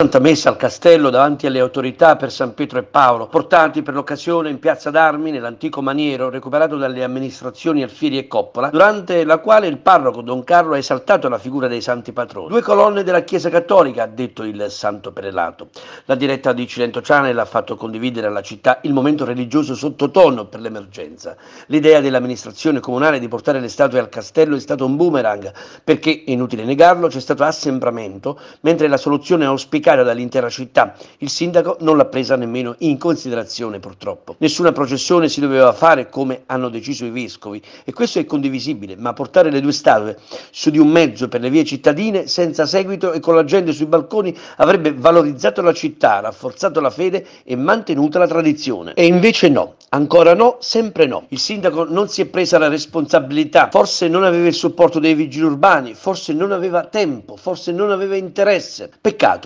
Santa Messa al castello davanti alle autorità per San Pietro e Paolo, portati per l'occasione in piazza d'armi nell'antico maniero recuperato dalle amministrazioni Alfieri e Coppola, durante la quale il parroco Don Carlo ha esaltato la figura dei santi patroni. Due colonne della Chiesa Cattolica, ha detto il santo prelato. La diretta di Cilento Channel ha fatto condividere alla città il momento religioso sottotono per l'emergenza. L'idea dell'amministrazione comunale di portare le statue al castello è stato un boomerang, perché, inutile negarlo, c'è stato assembramento, mentre la soluzione auspicata caro dall'intera città. Il sindaco non l'ha presa nemmeno in considerazione purtroppo. Nessuna processione si doveva fare come hanno deciso i vescovi e questo è condivisibile, ma portare le due statue su di un mezzo per le vie cittadine senza seguito e con la gente sui balconi avrebbe valorizzato la città, rafforzato la fede e mantenuta la tradizione. E invece no, ancora no, sempre no. Il sindaco non si è presa la responsabilità, forse non aveva il supporto dei vigili urbani, forse non aveva tempo, forse non aveva interesse. Peccato.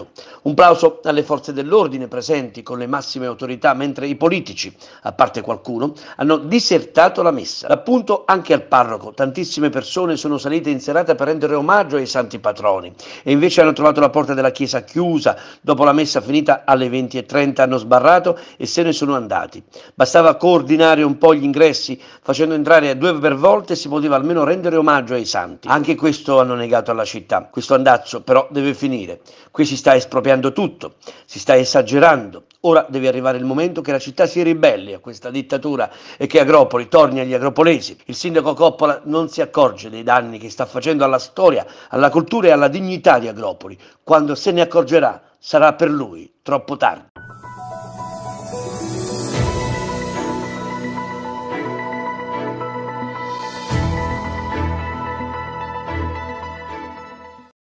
Un plauso alle forze dell'ordine presenti con le massime autorità, mentre i politici, a parte qualcuno, hanno disertato la messa. L'appunto anche al parroco. Tantissime persone sono salite in serata per rendere omaggio ai santi patroni e invece hanno trovato la porta della chiesa chiusa. Dopo la messa finita alle 20.30 hanno sbarrato e se ne sono andati. Bastava coordinare un po' gli ingressi, facendo entrare due per volte si poteva almeno rendere omaggio ai santi. Anche questo hanno negato alla città. Questo andazzo però deve finire. Qui si sta espropriando appropriando tutto, si sta esagerando. Ora deve arrivare il momento che la città si ribelli a questa dittatura e che Agropoli torni agli agropolesi. Il sindaco Coppola non si accorge dei danni che sta facendo alla storia, alla cultura e alla dignità di Agropoli. Quando se ne accorgerà sarà per lui troppo tardi.